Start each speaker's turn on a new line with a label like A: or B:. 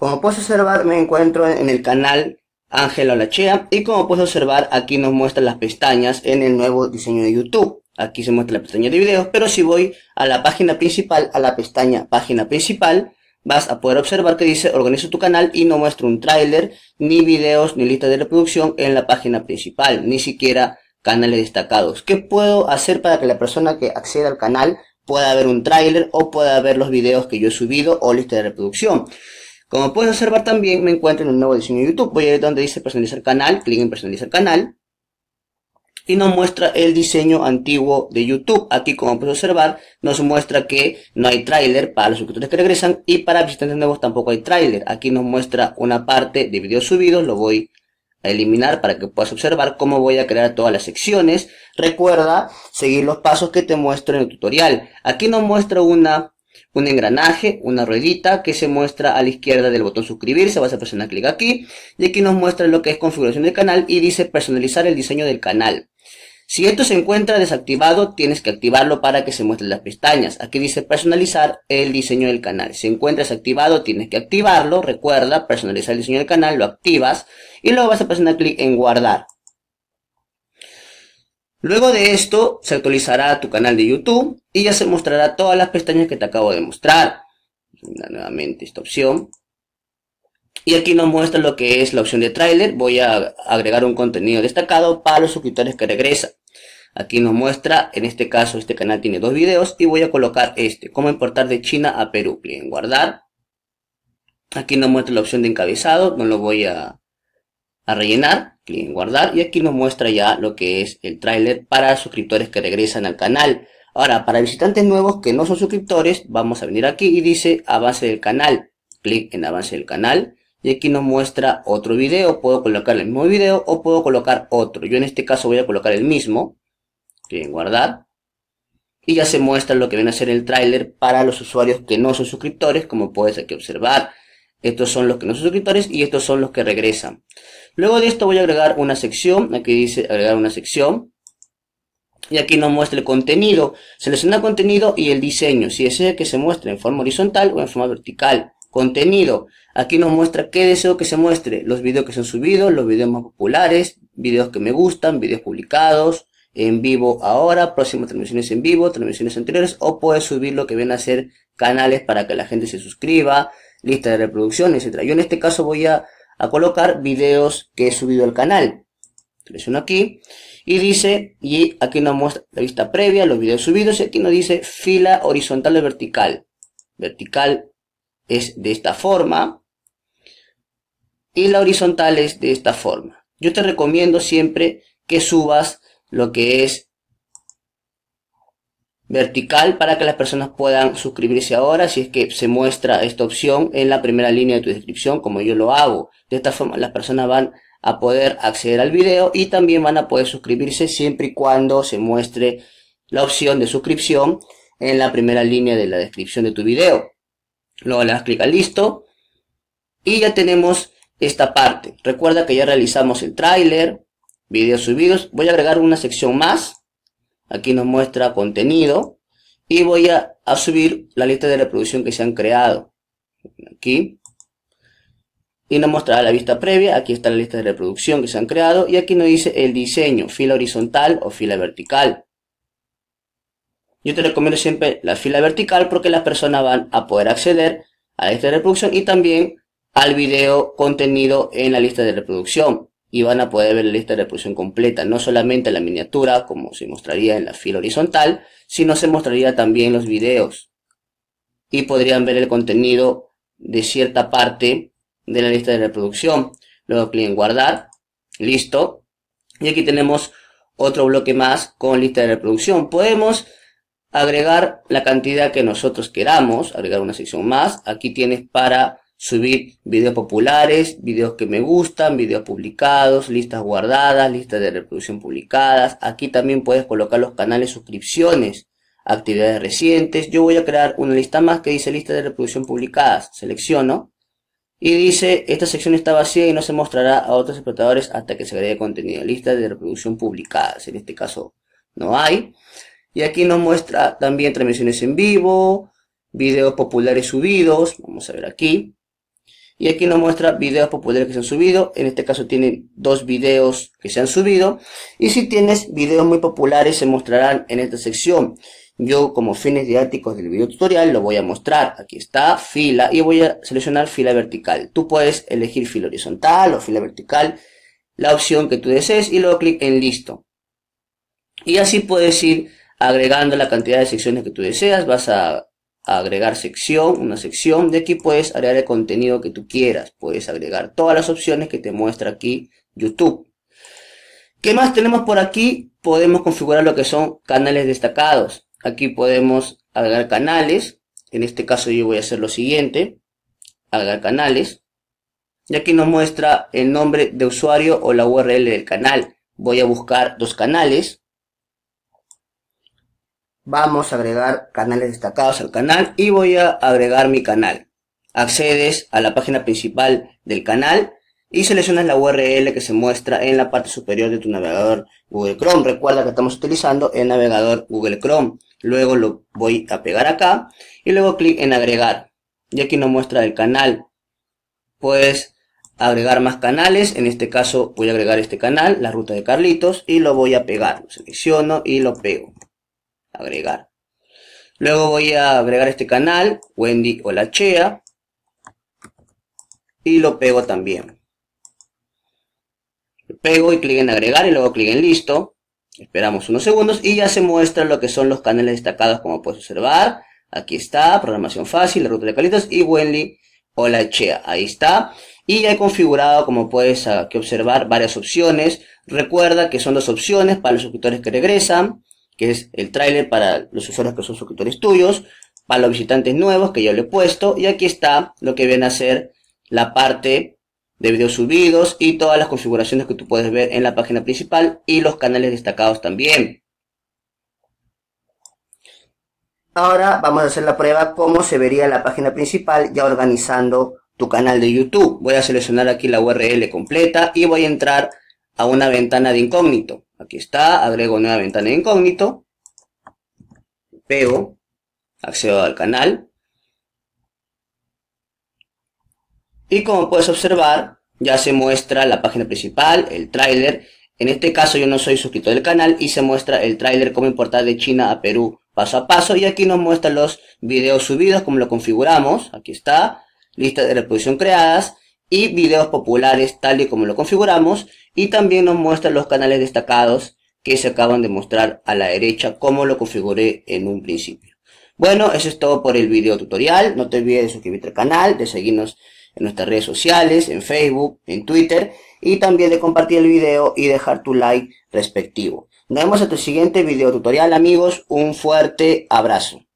A: Como puedes observar, me encuentro en el canal Ángela Olachea y como puedes observar, aquí nos muestran las pestañas en el nuevo diseño de YouTube. Aquí se muestra la pestaña de videos, pero si voy a la página principal, a la pestaña página principal, vas a poder observar que dice organiza tu canal y no muestra un tráiler, ni videos, ni lista de reproducción en la página principal, ni siquiera canales destacados. ¿Qué puedo hacer para que la persona que acceda al canal pueda ver un tráiler o pueda ver los videos que yo he subido o lista de reproducción? Como puedes observar también me encuentro en un nuevo diseño de YouTube. Voy a ir donde dice personalizar canal, clic en personalizar canal. Y nos muestra el diseño antiguo de YouTube. Aquí como puedes observar nos muestra que no hay tráiler para los suscriptores que regresan y para visitantes nuevos tampoco hay tráiler. Aquí nos muestra una parte de videos subidos, lo voy a eliminar para que puedas observar cómo voy a crear todas las secciones. Recuerda seguir los pasos que te muestro en el tutorial. Aquí nos muestra una un engranaje, una ruedita que se muestra a la izquierda del botón suscribirse, vas a presionar clic aquí y aquí nos muestra lo que es configuración del canal y dice personalizar el diseño del canal. Si esto se encuentra desactivado, tienes que activarlo para que se muestren las pestañas. Aquí dice personalizar el diseño del canal. Si encuentra desactivado, tienes que activarlo. Recuerda, personalizar el diseño del canal, lo activas y luego vas a presionar clic en guardar. Luego de esto, se actualizará tu canal de YouTube y ya se mostrará todas las pestañas que te acabo de mostrar. Nuevamente esta opción. Y aquí nos muestra lo que es la opción de trailer. Voy a agregar un contenido destacado para los suscriptores que regresan. Aquí nos muestra, en este caso este canal tiene dos videos y voy a colocar este, cómo importar de China a Perú. Clic en guardar. Aquí nos muestra la opción de encabezado, no lo voy a, a rellenar clic en guardar y aquí nos muestra ya lo que es el tráiler para suscriptores que regresan al canal. Ahora, para visitantes nuevos que no son suscriptores, vamos a venir aquí y dice avance del canal. Clic en avance del canal y aquí nos muestra otro video. Puedo colocar el mismo video o puedo colocar otro. Yo en este caso voy a colocar el mismo. Clic en guardar. Y ya se muestra lo que viene a ser el tráiler para los usuarios que no son suscriptores, como puedes aquí observar. Estos son los que no son suscriptores y estos son los que regresan. Luego de esto voy a agregar una sección, aquí dice agregar una sección. Y aquí nos muestra el contenido, selecciona contenido y el diseño, si desea que se muestre en forma horizontal o en forma vertical. Contenido, aquí nos muestra qué deseo que se muestre, los videos que se han subido, los videos más populares, videos que me gustan, videos publicados, en vivo ahora, próximas transmisiones en vivo, transmisiones anteriores, o puedes subir lo que vienen a ser canales para que la gente se suscriba, lista de reproducción, etc. Yo en este caso voy a a colocar videos que he subido al canal. Presiono aquí y dice, y aquí nos muestra la vista previa, los videos subidos, y aquí nos dice fila horizontal o vertical. Vertical es de esta forma y la horizontal es de esta forma. Yo te recomiendo siempre que subas lo que es vertical para que las personas puedan suscribirse ahora si es que se muestra esta opción en la primera línea de tu descripción como yo lo hago. De esta forma las personas van a poder acceder al video y también van a poder suscribirse siempre y cuando se muestre la opción de suscripción en la primera línea de la descripción de tu video. Luego le das clic a listo y ya tenemos esta parte. Recuerda que ya realizamos el tráiler, videos subidos. Voy a agregar una sección más Aquí nos muestra contenido. Y voy a, subir la lista de reproducción que se han creado. Aquí. Y nos mostrará la vista previa. Aquí está la lista de reproducción que se han creado. Y aquí nos dice el diseño, fila horizontal o fila vertical. Yo te recomiendo siempre la fila vertical porque las personas van a poder acceder a la lista de reproducción y también al video contenido en la lista de reproducción y van a poder ver la lista de reproducción completa, no solamente la miniatura como se mostraría en la fila horizontal, sino se mostraría también los videos y podrían ver el contenido de cierta parte de la lista de reproducción. Luego clic en guardar, listo. Y aquí tenemos otro bloque más con lista de reproducción. Podemos agregar la cantidad que nosotros queramos, agregar una sección más. Aquí tienes para subir videos populares, videos que me gustan, videos publicados, listas guardadas, listas de reproducción publicadas. Aquí también puedes colocar los canales suscripciones, actividades recientes. Yo voy a crear una lista más que dice lista de reproducción publicadas. Selecciono. Y dice, esta sección está vacía y no se mostrará a otros explotadores hasta que se agregue contenido. Lista de reproducción publicadas. En este caso no hay. Y aquí nos muestra también transmisiones en vivo, videos populares subidos. Vamos a ver aquí. Y aquí nos muestra videos populares que se han subido. En este caso tiene dos videos que se han subido. Y si tienes videos muy populares se mostrarán en esta sección. Yo como fines didácticos del video tutorial lo voy a mostrar. Aquí está fila y voy a seleccionar fila vertical. Tú puedes elegir fila horizontal o fila vertical, la opción que tú desees y luego clic en listo. Y así puedes ir agregando la cantidad de secciones que tú deseas. Vas a agregar sección, una sección. De aquí puedes agregar el contenido que tú quieras. Puedes agregar todas las opciones que te muestra aquí YouTube. ¿Qué más tenemos por aquí? Podemos configurar lo que son canales destacados. Aquí podemos agregar canales. En este caso yo voy a hacer lo siguiente. Agregar canales. Y aquí nos muestra el nombre de usuario o la URL del canal. Voy a buscar dos canales vamos a agregar canales destacados al canal y voy a agregar mi canal. Accedes a la página principal del canal y seleccionas la URL que se muestra en la parte superior de tu navegador Google Chrome. Recuerda que estamos utilizando el navegador Google Chrome. Luego lo voy a pegar acá y luego clic en agregar. Y aquí nos muestra el canal. Puedes agregar más canales. En este caso voy a agregar este canal, la ruta de Carlitos, y lo voy a pegar. Lo selecciono y lo pego agregar. Luego voy a agregar este canal, Wendy o Chea, y lo pego también. Lo pego y clic en agregar y luego clic en listo. Esperamos unos segundos y ya se muestra lo que son los canales destacados como puedes observar. Aquí está, programación fácil, la ruta de calitas y Wendy o Chea. Ahí está. Y ya he configurado, como puedes ah, observar, varias opciones. Recuerda que son dos opciones para los suscriptores que regresan que es el trailer para los usuarios que son suscriptores tuyos, para los visitantes nuevos que yo le he puesto, y aquí está lo que viene a ser la parte de videos subidos y todas las configuraciones que tú puedes ver en la página principal y los canales destacados también. Ahora vamos a hacer la prueba cómo se vería la página principal ya organizando tu canal de YouTube. Voy a seleccionar aquí la URL completa y voy a entrar a una ventana de incógnito. Aquí está, agrego nueva ventana de incógnito, pego, accedo al canal. Y como puedes observar, ya se muestra la página principal, el tráiler. En este caso yo no soy suscrito del canal y se muestra el tráiler cómo importar de China a Perú paso a paso. Y aquí nos muestra los videos subidos, como lo configuramos. Aquí está, lista de reproducción creadas y videos populares tal y como lo configuramos y también nos muestra los canales destacados que se acaban de mostrar a la derecha como lo configuré en un principio. Bueno, eso es todo por el video tutorial. No te olvides de suscribirte al canal, de seguirnos en nuestras redes sociales, en Facebook, en Twitter y también de compartir el video y dejar tu like respectivo. Nos vemos en tu siguiente video tutorial amigos. Un fuerte abrazo.